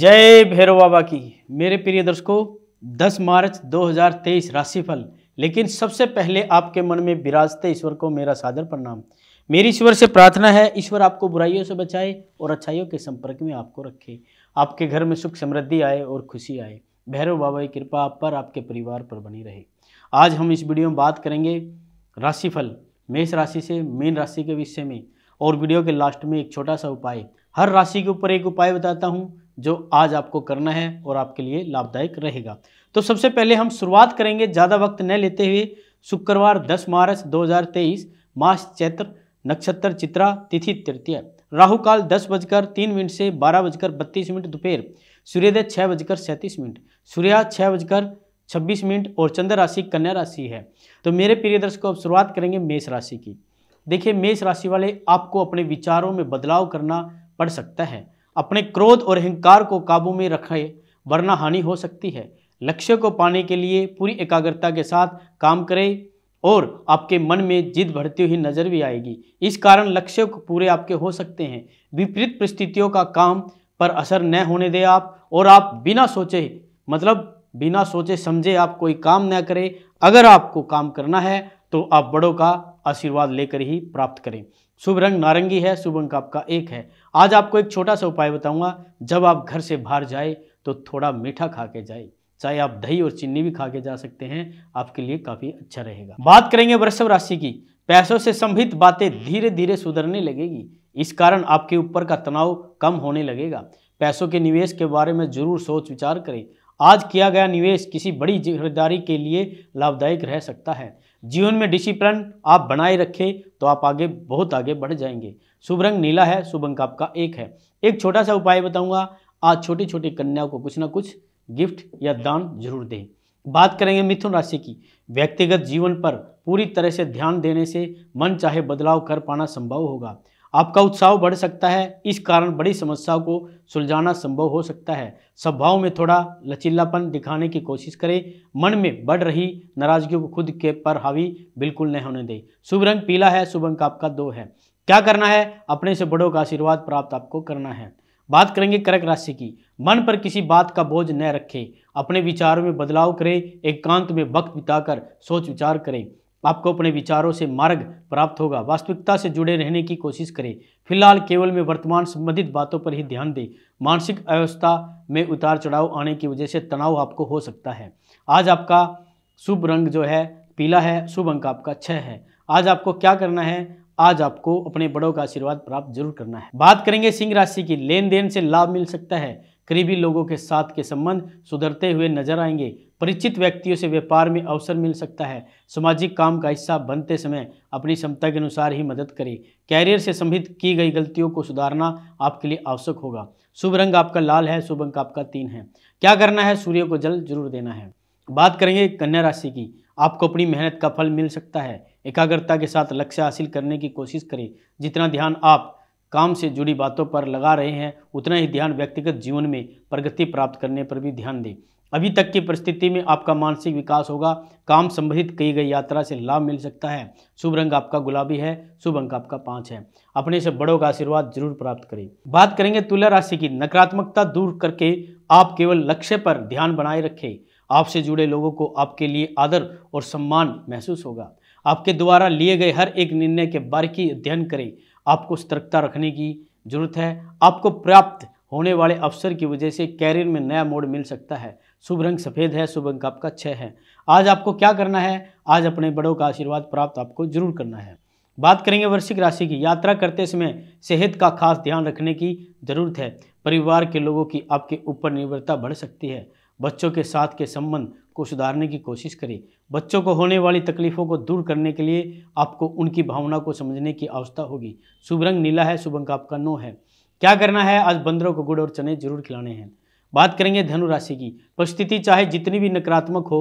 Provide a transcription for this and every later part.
जय भैरव बाबा की मेरे प्रिय दर्शकों 10 मार्च 2023 राशिफल लेकिन सबसे पहले आपके मन में विराजते ईश्वर को मेरा सादर प्रणाम मेरी ईश्वर से प्रार्थना है ईश्वर आपको बुराइयों से बचाए और अच्छाइयों के संपर्क में आपको रखे आपके घर में सुख समृद्धि आए और खुशी आए भैरव बाबा की कृपा आप पर आपके परिवार पर बनी रहे आज हम इस वीडियो में बात करेंगे राशिफल मेष राशि से मीन राशि के विषय में और वीडियो के लास्ट में एक छोटा सा उपाय हर राशि के ऊपर एक उपाय बताता हूँ जो आज आपको करना है और आपके लिए लाभदायक रहेगा तो सबसे पहले हम शुरुआत करेंगे ज़्यादा वक्त न लेते हुए शुक्रवार 10 मार्च 2023 मास चैत्र नक्षत्र चित्रा तिथि तृतीय राहु काल दस बजकर तीन मिनट से बारह बजकर बत्तीस मिनट दोपहर सूर्योदय छः बजकर सैंतीस मिनट सूर्या छः बजकर छब्बीस मिनट और चंद्र राशि कन्या राशि है तो मेरे प्रिय दर्शकों अब शुरुआत करेंगे मेष राशि की देखिए मेष राशि वाले आपको अपने विचारों में बदलाव करना पड़ सकता है अपने क्रोध और अहंकार को काबू में रखें वरना हानि हो सकती है लक्ष्य को पाने के लिए पूरी एकाग्रता के साथ काम करें और आपके मन में जिद बढ़ती हुई नजर भी आएगी इस कारण लक्ष्य पूरे आपके हो सकते हैं विपरीत परिस्थितियों का काम पर असर न होने दें आप और आप बिना सोचे मतलब बिना सोचे समझे आप कोई काम न करें अगर आपको काम करना है तो आप बड़ों का आशीर्वाद लेकर ही प्राप्त करें शुभ रंग नारंगी है शुभ अंक आपका एक है आज आपको एक छोटा सा उपाय बताऊंगा जब आप घर से बाहर जाए तो थोड़ा मीठा खा के जाए चाहे आप दही और चीनी भी खा के जा सकते हैं आपके लिए काफ़ी अच्छा रहेगा बात करेंगे वृषभ राशि की पैसों से संभित बातें धीरे धीरे सुधरने लगेगी इस कारण आपके ऊपर का तनाव कम होने लगेगा पैसों के निवेश के बारे में जरूर सोच विचार करें आज किया गया निवेश किसी बड़ी खरीदारी के लिए लाभदायक रह सकता है जीवन में डिसिप्लिन आप बनाए रखें तो आप आगे बहुत आगे बढ़ जाएंगे शुभ रंग नीला है शुभ अंक आपका एक है एक छोटा सा उपाय बताऊंगा आज छोटी छोटी कन्याओं को कुछ ना कुछ गिफ्ट या दान जरूर दें बात करेंगे मिथुन राशि की व्यक्तिगत जीवन पर पूरी तरह से ध्यान देने से मन चाहे बदलाव कर पाना संभव होगा आपका उत्साह बढ़ सकता है इस कारण बड़ी समस्याओं को सुलझाना संभव हो सकता है स्वभाव में थोड़ा लचीलापन दिखाने की कोशिश करें मन में बढ़ रही नाराजगियों को खुद के पर हावी बिल्कुल नहीं होने दें शुभ रंग पीला है शुभ अंक आपका दो है क्या करना है अपने से बड़ों का आशीर्वाद प्राप्त आपको करना है बात करेंगे कर्क राशि की मन पर किसी बात का बोझ न रखें अपने विचारों में बदलाव करें एकांत एक में वक्त बिताकर सोच विचार करें आपको अपने विचारों से मार्ग प्राप्त होगा वास्तविकता से जुड़े रहने की कोशिश करें फिलहाल केवल में वर्तमान संबंधित बातों पर ही ध्यान दें मानसिक अवस्था में उतार चढ़ाव आने की वजह से तनाव आपको हो सकता है आज आपका शुभ रंग जो है पीला है शुभ अंक आपका छः है आज आपको क्या करना है आज आपको अपने बड़ों का आशीर्वाद प्राप्त जरूर करना है बात करेंगे सिंह राशि की लेन देन से लाभ मिल सकता है करीबी लोगों के साथ के संबंध सुधरते हुए नजर आएंगे परिचित व्यक्तियों से व्यापार में अवसर मिल सकता है सामाजिक काम का हिस्सा बनते समय अपनी क्षमता के अनुसार ही मदद करें कैरियर से संबंधित की गई गलतियों को सुधारना आपके लिए आवश्यक होगा शुभ रंग आपका लाल है शुभ अंक आपका तीन है क्या करना है सूर्य को जल जरूर देना है बात करेंगे कन्या राशि की आपको अपनी मेहनत का फल मिल सकता है एकाग्रता के साथ लक्ष्य हासिल करने की कोशिश करें जितना ध्यान आप काम से जुड़ी बातों पर लगा रहे हैं उतना ही ध्यान व्यक्तिगत जीवन में प्रगति प्राप्त करने पर भी ध्यान दें अभी तक की परिस्थिति में आपका मानसिक विकास होगा काम संबंधित की गई यात्रा से लाभ मिल सकता है शुभ रंग आपका गुलाबी है शुभ अंक आपका पाँच है अपने से बड़ों का आशीर्वाद जरूर प्राप्त करें बात करेंगे तुला राशि की नकारात्मकता दूर करके आप केवल लक्ष्य पर ध्यान बनाए रखें आपसे जुड़े लोगों को आपके लिए आदर और सम्मान महसूस होगा आपके द्वारा लिए गए हर एक निर्णय के बारीकी अध्ययन करें आपको सतर्कता रखने की ज़रूरत है आपको प्राप्त होने वाले अवसर की वजह से कैरियर में नया मोड़ मिल सकता है शुभ रंग सफ़ेद है शुभ अंक आपका छः है आज आपको क्या करना है आज अपने बड़ों का आशीर्वाद प्राप्त आपको जरूर करना है बात करेंगे वृश्चिक राशि की यात्रा करते समय सेहत का खास ध्यान रखने की ज़रूरत है परिवार के लोगों की आपके ऊपर निर्भरता बढ़ सकती है बच्चों के साथ के संबंध को सुधारने की कोशिश करें बच्चों को होने वाली तकलीफ़ों को दूर करने के लिए आपको उनकी भावना को समझने की आवश्यकता होगी शुभ रंग नीला है शुभ अंक आपका नो है क्या करना है आज बंदरों को गुड़ और चने जरूर खिलाने हैं बात करेंगे धनु राशि की परिस्थिति चाहे जितनी भी नकारात्मक हो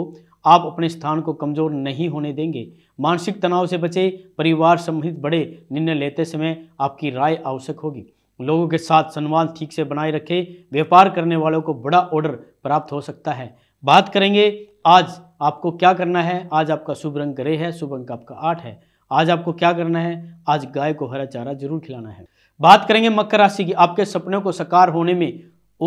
आप अपने स्थान को कमजोर नहीं होने देंगे मानसिक तनाव से बचे परिवार संबंधित बड़े निर्णय लेते समय आपकी राय आवश्यक होगी लोगों के साथ संवाद ठीक से बनाए रखें व्यापार करने वालों को बड़ा ऑर्डर प्राप्त हो सकता है बात करेंगे आज आपको क्या करना है आज आपका शुभ रंग ग्रे है शुभ अंक आपका आठ है आज आपको क्या करना है आज गाय को हरा चारा जरूर खिलाना है बात करेंगे मकर राशि की आपके सपनों को साकार होने में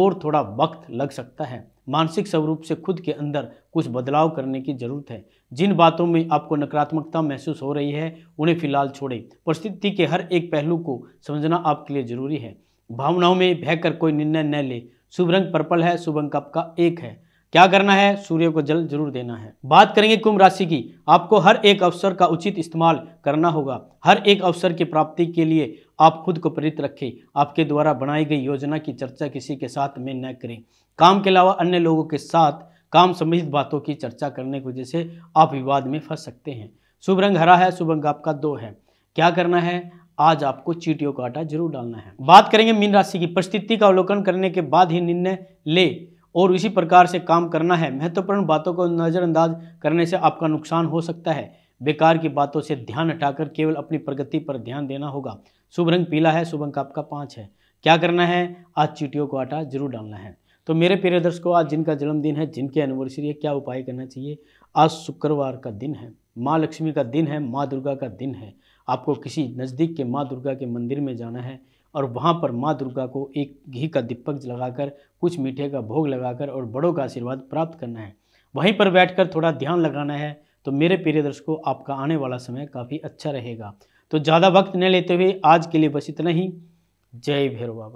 और थोड़ा वक्त लग सकता है मानसिक स्वरूप से खुद के अंदर कुछ बदलाव करने की ज़रूरत है जिन बातों में आपको नकारात्मकता महसूस हो रही है उन्हें फिलहाल छोड़ें परिस्थिति के हर एक पहलू को समझना आपके लिए ज़रूरी है भावनाओं में बहकर कोई निर्णय न ले शुभ रंग पर्पल है शुभ अंक आपका एक है क्या करना है सूर्य को जल जरूर देना है बात करेंगे कुंभ राशि की आपको हर एक अवसर का उचित इस्तेमाल करना होगा हर एक अवसर की प्राप्ति के लिए आप खुद को प्रेरित रखें आपके द्वारा बनाई गई योजना की चर्चा किसी के साथ में न करें काम के अलावा अन्य लोगों के साथ काम संबंधित बातों की चर्चा करने की वजह से आप विवाद में फंस सकते हैं शुभ रंग हरा है शुभ रंग आपका दो है क्या करना है आज आपको चीटियों का आटा जरूर डालना है बात करेंगे मीन राशि की परिस्थिति का अवलोकन करने के बाद ही निर्णय ले और इसी प्रकार से काम करना है महत्वपूर्ण बातों को नज़रअंदाज करने से आपका नुकसान हो सकता है बेकार की बातों से ध्यान हटाकर केवल अपनी प्रगति पर ध्यान देना होगा शुभ रंग पीला है शुभ अंक आपका पाँच है क्या करना है आज चीटियों को आटा जरूर डालना है तो मेरे प्रिय दर्शकों आज जिनका जन्मदिन है जिनकी एनिवर्सरी है क्या उपाय करना चाहिए आज शुक्रवार का दिन है माँ लक्ष्मी का दिन है माँ दुर्गा का दिन है आपको किसी नज़दीक के माँ दुर्गा के मंदिर में जाना है और वहाँ पर माँ दुर्गा को एक घी का दीपक लगाकर कुछ मीठे का भोग लगाकर और बड़ों का आशीर्वाद प्राप्त करना है वहीं पर बैठकर थोड़ा ध्यान लगाना है तो मेरे प्रिय दर्शकों आपका आने वाला समय काफ़ी अच्छा रहेगा तो ज़्यादा वक्त न लेते हुए आज के लिए बस इतना ही जय भैरवा